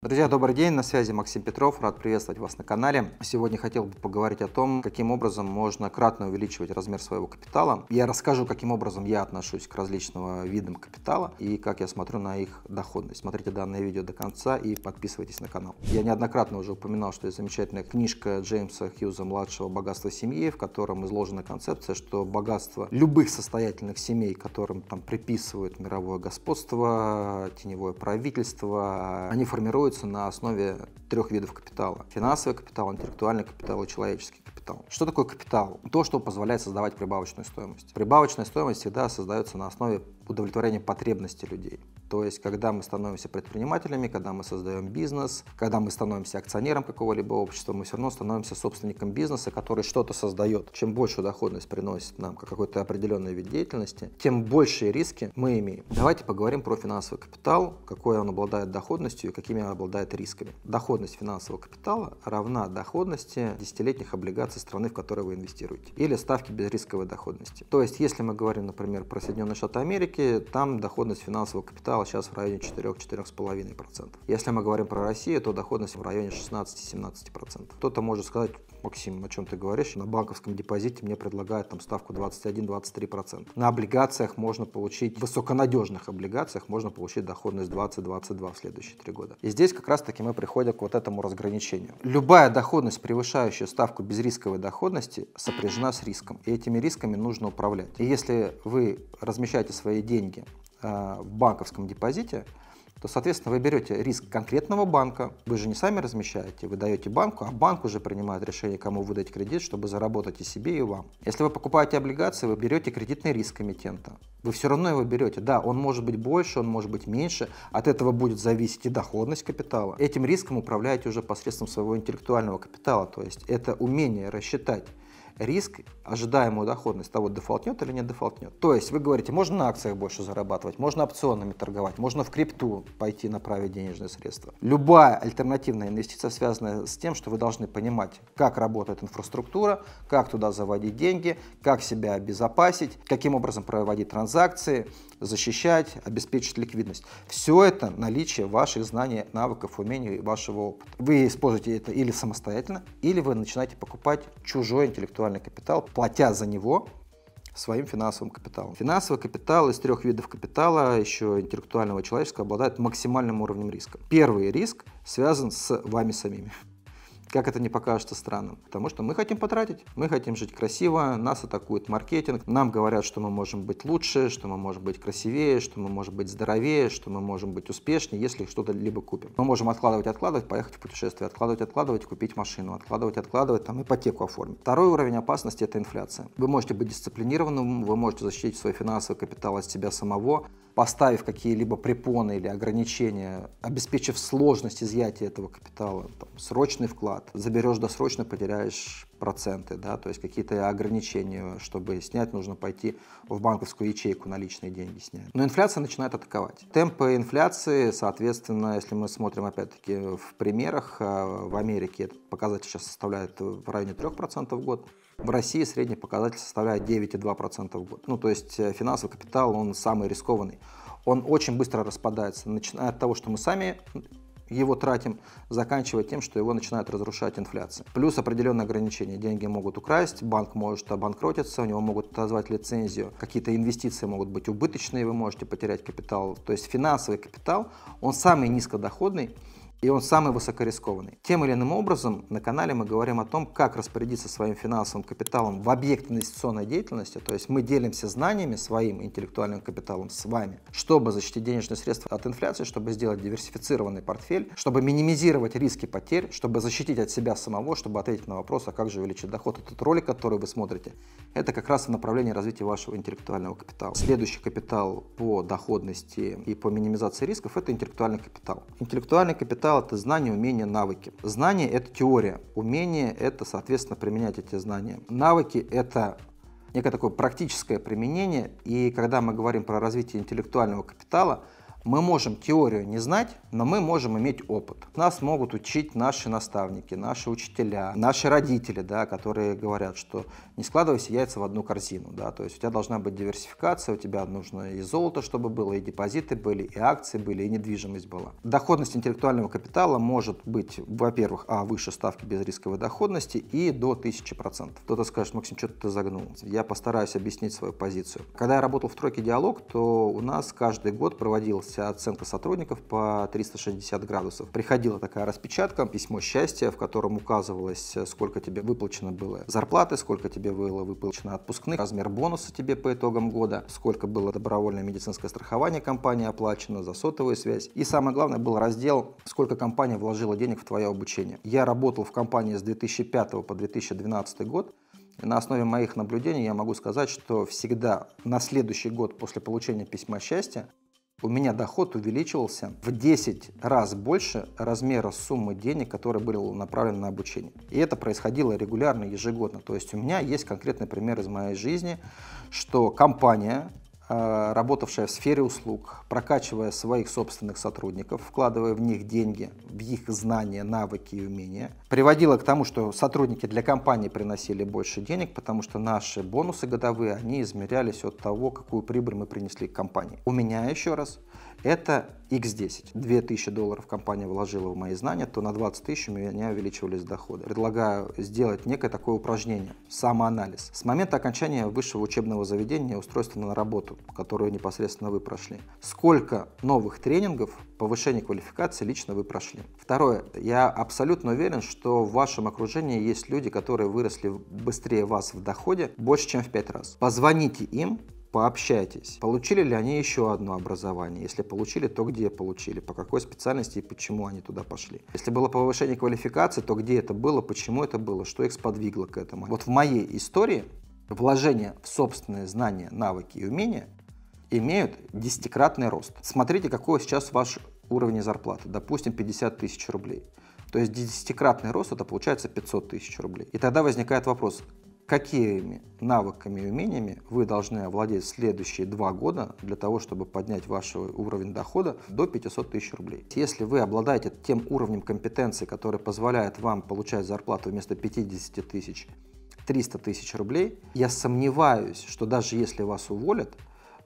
Друзья, добрый день, на связи Максим Петров, рад приветствовать вас на канале. Сегодня хотел бы поговорить о том, каким образом можно кратно увеличивать размер своего капитала. Я расскажу, каким образом я отношусь к различным видам капитала и как я смотрю на их доходность. Смотрите данное видео до конца и подписывайтесь на канал. Я неоднократно уже упоминал, что есть замечательная книжка Джеймса Хьюза-младшего "Богатства семьи», в котором изложена концепция, что богатство любых состоятельных семей, которым там приписывают мировое господство, теневое правительство, они формируют формируется на основе трех видов капитала. Финансовый капитал, интеллектуальный капитал и человеческий капитал. Что такое капитал? То, что позволяет создавать прибавочную стоимость. Прибавочная стоимость всегда создается на основе удовлетворение потребностей людей. То есть, когда мы становимся предпринимателями, когда мы создаем бизнес, когда мы становимся акционером какого-либо общества, мы все равно становимся собственником бизнеса, который что-то создает. Чем большую доходность приносит нам какой-то определенный вид деятельности, тем большие риски мы имеем. Давайте поговорим про финансовый капитал, какой он обладает доходностью и какими он обладает рисками. Доходность финансового капитала равна доходности десятилетних облигаций страны, в которой вы инвестируете, или ставки безрисковой доходности. То есть, если мы говорим, например, про Соединенные Штаты Америки, рынке там доходность финансового капитала сейчас в районе 4-4,5%. Если мы говорим про Россию, то доходность в районе 16-17%. Кто-то может сказать, Максим, о чем ты говоришь, на банковском депозите мне предлагают там ставку 21-23%. На облигациях можно получить, в высоконадежных облигациях можно получить доходность 20-22 в следующие три года. И здесь как раз таки мы приходим к вот этому разграничению. Любая доходность, превышающая ставку безрисковой доходности, сопряжена с риском. И этими рисками нужно управлять. И если вы размещаете свои деньги э, в банковском депозите, то, соответственно, вы берете риск конкретного банка, вы же не сами размещаете, вы даете банку, а банк уже принимает решение, кому выдать кредит, чтобы заработать и себе, и вам. Если вы покупаете облигации, вы берете кредитный риск комитента. Вы все равно его берете. Да, он может быть больше, он может быть меньше. От этого будет зависеть и доходность капитала. Этим риском управляете уже посредством своего интеллектуального капитала. То есть это умение рассчитать риск, ожидаемую доходность того, дефолтнет или не дефолтнет. То есть вы говорите, можно на акциях больше зарабатывать, можно опционами торговать, можно в крипту пойти направить денежные средства. Любая альтернативная инвестиция связана с тем, что вы должны понимать, как работает инфраструктура, как туда заводить деньги, как себя обезопасить, каким образом проводить транзакции, защищать, обеспечить ликвидность. Все это наличие ваших знаний, навыков, умений и вашего опыта. Вы используете это или самостоятельно, или вы начинаете покупать чужой интеллектуальный капитал, платя за него своим финансовым капиталом. Финансовый капитал из трех видов капитала, еще интеллектуального и человеческого, обладает максимальным уровнем риска. Первый риск связан с вами самими. Как это не покажется странным? Потому что мы хотим потратить, мы хотим жить красиво, нас атакует маркетинг, нам говорят, что мы можем быть лучше, что мы можем быть красивее, что мы можем быть здоровее, что мы можем быть успешнее, если что-то либо купим. Мы можем откладывать, откладывать, поехать в путешествие, откладывать, откладывать, купить машину, откладывать, откладывать, там ипотеку оформить. Второй уровень опасности – это инфляция. Вы можете быть дисциплинированным, вы можете защитить свой финансовый капитал от себя самого, поставив какие-либо препоны или ограничения, обеспечив сложность изъятия этого капитала, там, срочный вклад, заберешь досрочно, потеряешь проценты, да, то есть какие-то ограничения, чтобы снять, нужно пойти в банковскую ячейку наличные деньги снять. Но инфляция начинает атаковать. Темпы инфляции, соответственно, если мы смотрим опять-таки в примерах, а, в Америке этот показатель сейчас составляет в районе 3% в год, в России средний показатель составляет 9,2% в год. Ну, то есть э, финансовый капитал, он самый рискованный. Он очень быстро распадается, начиная от того, что мы сами его тратим, заканчивая тем, что его начинает разрушать инфляция. Плюс определенные ограничения. Деньги могут украсть, банк может обанкротиться, у него могут отозвать лицензию, какие-то инвестиции могут быть убыточные, вы можете потерять капитал. То есть финансовый капитал, он самый низкодоходный, и он самый высокорискованный. Тем или иным образом на канале мы говорим о том, как распорядиться своим финансовым капиталом в объект инвестиционной деятельности, то есть мы делимся знаниями своим интеллектуальным капиталом с вами, чтобы защитить денежные средства от инфляции, чтобы сделать диверсифицированный портфель, чтобы минимизировать риски потерь, чтобы защитить от себя самого, чтобы ответить на вопрос, а как же увеличить доход. Этот ролик, который вы смотрите, это как раз в направлении развития вашего интеллектуального капитала. Следующий капитал по доходности и по минимизации рисков – это интеллектуальный капитал. Интеллектуальный капитал капитал – это знания, умения, навыки. Знания – это теория, умение – это, соответственно, применять эти знания. Навыки – это некое такое практическое применение, и когда мы говорим про развитие интеллектуального капитала – мы можем теорию не знать, но мы можем иметь опыт. Нас могут учить наши наставники, наши учителя, наши родители, да, которые говорят, что не складывайся яйца в одну корзину. Да, то есть у тебя должна быть диверсификация, у тебя нужно и золото, чтобы было, и депозиты были, и акции были, и недвижимость была. Доходность интеллектуального капитала может быть, во-первых, а, выше ставки безрисковой доходности и до 1000%. Кто-то скажет, Максим, что ты загнул. Я постараюсь объяснить свою позицию. Когда я работал в тройке «Диалог», то у нас каждый год проводился назывался «Оценка сотрудников по 360 градусов». Приходила такая распечатка, письмо счастья, в котором указывалось, сколько тебе выплачено было зарплаты, сколько тебе было выплачено отпускных, размер бонуса тебе по итогам года, сколько было добровольное медицинское страхование компании оплачено за сотовую связь. И самое главное был раздел, сколько компания вложила денег в твое обучение. Я работал в компании с 2005 по 2012 год. На основе моих наблюдений я могу сказать, что всегда на следующий год после получения письма счастья у меня доход увеличивался в 10 раз больше размера суммы денег, которые были направлены на обучение. И это происходило регулярно, ежегодно. То есть у меня есть конкретный пример из моей жизни, что компания, Э, работавшая в сфере услуг, прокачивая своих собственных сотрудников, вкладывая в них деньги, в их знания, навыки и умения, приводила к тому, что сотрудники для компании приносили больше денег, потому что наши бонусы годовые, они измерялись от того, какую прибыль мы принесли к компании. У меня еще раз это X10. 2000 долларов компания вложила в мои знания, то на 20 тысяч у меня увеличивались доходы. Предлагаю сделать некое такое упражнение, самоанализ. С момента окончания высшего учебного заведения устройства на работу, которую непосредственно вы прошли. Сколько новых тренингов, повышения квалификации лично вы прошли? Второе. Я абсолютно уверен, что в вашем окружении есть люди, которые выросли быстрее вас в доходе больше, чем в 5 раз. Позвоните им, пообщайтесь. Получили ли они еще одно образование? Если получили, то где получили? По какой специальности и почему они туда пошли? Если было повышение квалификации, то где это было, почему это было, что их сподвигло к этому? Вот в моей истории вложение в собственные знания, навыки и умения имеют десятикратный рост. Смотрите, какой сейчас ваш уровень зарплаты, допустим, 50 тысяч рублей. То есть десятикратный рост это получается 500 тысяч рублей. И тогда возникает вопрос, какими навыками и умениями вы должны овладеть следующие два года для того, чтобы поднять ваш уровень дохода до 500 тысяч рублей. Если вы обладаете тем уровнем компетенции, который позволяет вам получать зарплату вместо 50 тысяч 300 тысяч рублей, я сомневаюсь, что даже если вас уволят,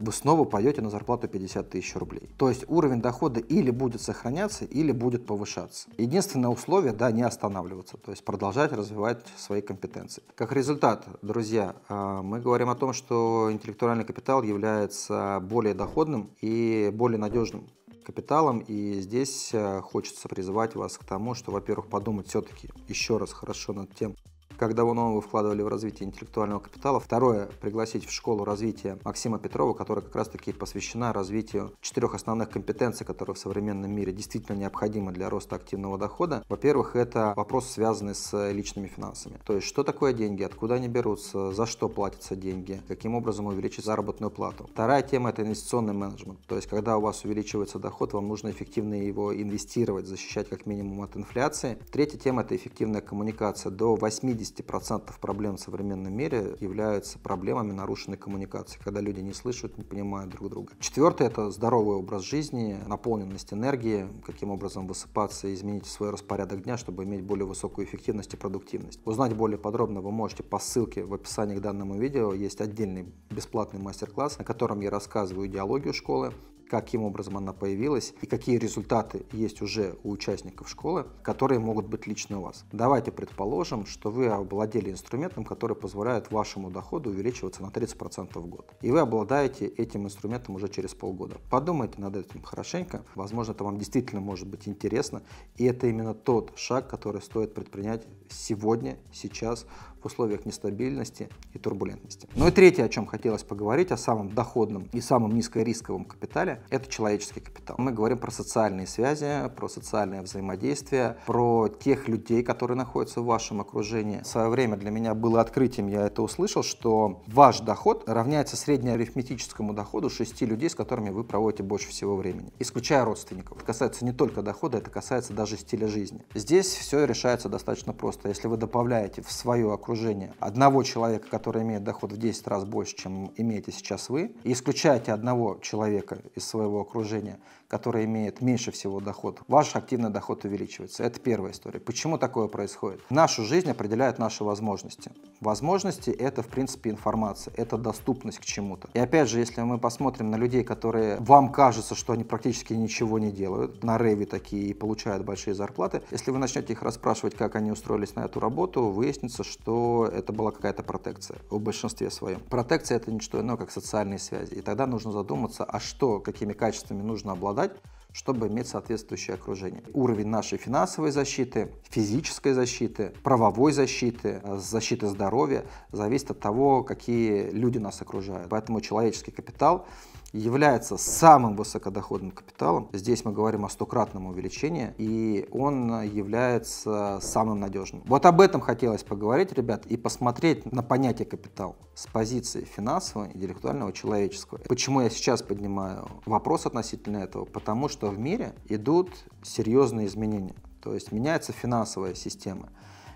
вы снова пойдете на зарплату 50 тысяч рублей. То есть уровень дохода или будет сохраняться, или будет повышаться. Единственное условие, да, не останавливаться, то есть продолжать развивать свои компетенции. Как результат, друзья, э, мы говорим о том, что интеллектуальный капитал является более доходным и более надежным капиталом. И здесь э, хочется призывать вас к тому, что, во-первых, подумать все-таки еще раз хорошо над тем, как давно вы вкладывали в развитие интеллектуального капитала. Второе, пригласить в школу развития Максима Петрова, которая как раз-таки посвящена развитию четырех основных компетенций, которые в современном мире действительно необходимы для роста активного дохода. Во-первых, это вопрос, связанный с личными финансами. То есть, что такое деньги, откуда они берутся, за что платятся деньги, каким образом увеличить заработную плату. Вторая тема – это инвестиционный менеджмент. То есть, когда у вас увеличивается доход, вам нужно эффективно его инвестировать, защищать как минимум от инфляции. Третья тема – это эффективная коммуникация. До 80 70% проблем в современном мире являются проблемами нарушенной коммуникации, когда люди не слышат, не понимают друг друга. Четвертое – это здоровый образ жизни, наполненность энергии, каким образом высыпаться и изменить свой распорядок дня, чтобы иметь более высокую эффективность и продуктивность. Узнать более подробно вы можете по ссылке в описании к данному видео. Есть отдельный бесплатный мастер-класс, на котором я рассказываю идеологию школы, каким образом она появилась и какие результаты есть уже у участников школы, которые могут быть лично у вас. Давайте предположим, что вы обладели инструментом, который позволяет вашему доходу увеличиваться на 30% в год. И вы обладаете этим инструментом уже через полгода. Подумайте над этим хорошенько. Возможно, это вам действительно может быть интересно. И это именно тот шаг, который стоит предпринять сегодня, сейчас, в условиях нестабильности и турбулентности. Ну и третье, о чем хотелось поговорить, о самом доходном и самом низкорисковом капитале, это человеческий капитал. Мы говорим про социальные связи, про социальное взаимодействие, про тех людей, которые находятся в вашем окружении. В свое время для меня было открытием, я это услышал, что ваш доход равняется среднеарифметическому доходу шести людей, с которыми вы проводите больше всего времени, исключая родственников. Это касается не только дохода, это касается даже стиля жизни. Здесь все решается достаточно просто. Если вы добавляете в свое окружение окружения, одного человека, который имеет доход в 10 раз больше, чем имеете сейчас вы, и исключаете одного человека из своего окружения, которые имеют меньше всего доход, ваш активный доход увеличивается. Это первая история. Почему такое происходит? Нашу жизнь определяют наши возможности. Возможности – это, в принципе, информация, это доступность к чему-то. И опять же, если мы посмотрим на людей, которые вам кажется, что они практически ничего не делают, на рейве такие и получают большие зарплаты, если вы начнете их расспрашивать, как они устроились на эту работу, выяснится, что это была какая-то протекция в большинстве своем. Протекция – это не что иное, как социальные связи. И тогда нужно задуматься, а что, какими качествами нужно обладать, обладать, чтобы иметь соответствующее окружение. Уровень нашей финансовой защиты, физической защиты, правовой защиты, э, защиты здоровья зависит от того, какие люди нас окружают. Поэтому человеческий капитал является самым высокодоходным капиталом. Здесь мы говорим о стократном увеличении, и он является самым надежным. Вот об этом хотелось поговорить, ребят, и посмотреть на понятие капитал с позиции финансового, интеллектуального, человеческого. Почему я сейчас поднимаю вопрос относительно этого? Потому что в мире идут серьезные изменения, то есть меняется финансовая система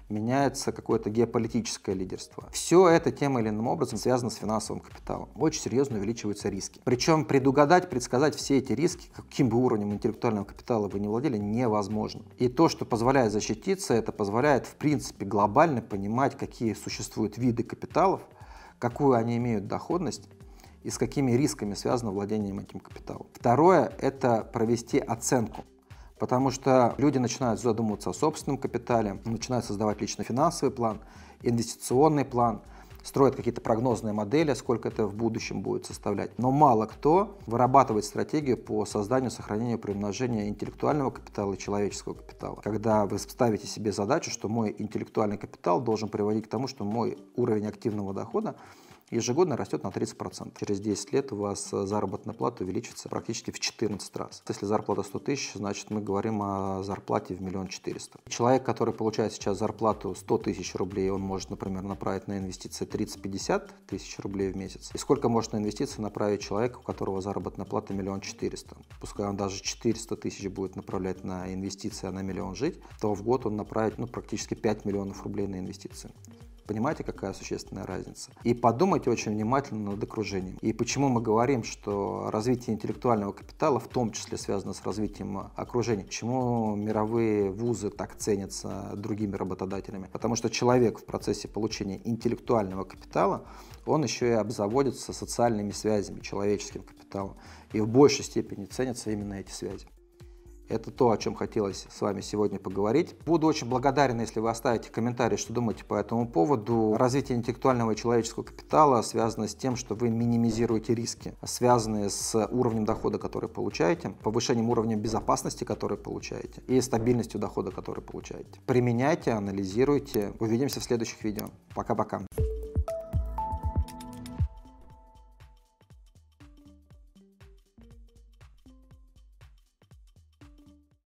меняется какое-то геополитическое лидерство. Все это тем или иным образом связано с финансовым капиталом. Очень серьезно увеличиваются риски. Причем предугадать, предсказать все эти риски, каким бы уровнем интеллектуального капитала вы не владели, невозможно. И то, что позволяет защититься, это позволяет в принципе глобально понимать, какие существуют виды капиталов, какую они имеют доходность и с какими рисками связано владением этим капиталом. Второе – это провести оценку. Потому что люди начинают задумываться о собственном капитале, начинают создавать личный финансовый план, инвестиционный план, строят какие-то прогнозные модели, сколько это в будущем будет составлять. Но мало кто вырабатывает стратегию по созданию, сохранению, приумножению интеллектуального капитала и человеческого капитала. Когда вы ставите себе задачу, что мой интеллектуальный капитал должен приводить к тому, что мой уровень активного дохода ежегодно растет на 30%. Через 10 лет у вас э, заработная плата увеличится практически в 14 раз. Если зарплата 100 тысяч, значит мы говорим о зарплате в миллион четыреста. Человек, который получает сейчас зарплату 100 тысяч рублей, он может, например, направить на инвестиции 30-50 тысяч рублей в месяц. И сколько может на инвестиции направить человек, у которого заработная плата миллион четыреста? Пускай он даже 400 тысяч будет направлять на инвестиции, а на миллион жить, то в год он направит ну, практически 5 миллионов рублей на инвестиции. Понимаете, какая существенная разница? И подумайте очень внимательно над окружением. И почему мы говорим, что развитие интеллектуального капитала в том числе связано с развитием окружения. Почему мировые вузы так ценятся другими работодателями? Потому что человек в процессе получения интеллектуального капитала, он еще и обзаводится социальными связями, человеческим капиталом. И в большей степени ценятся именно эти связи. Это то, о чем хотелось с вами сегодня поговорить. Буду очень благодарен, если вы оставите комментарий, что думаете по этому поводу. Развитие интеллектуального и человеческого капитала связано с тем, что вы минимизируете риски, связанные с уровнем дохода, который получаете, повышением уровня безопасности, который получаете, и стабильностью дохода, который получаете. Применяйте, анализируйте. Увидимся в следующих видео. Пока-пока.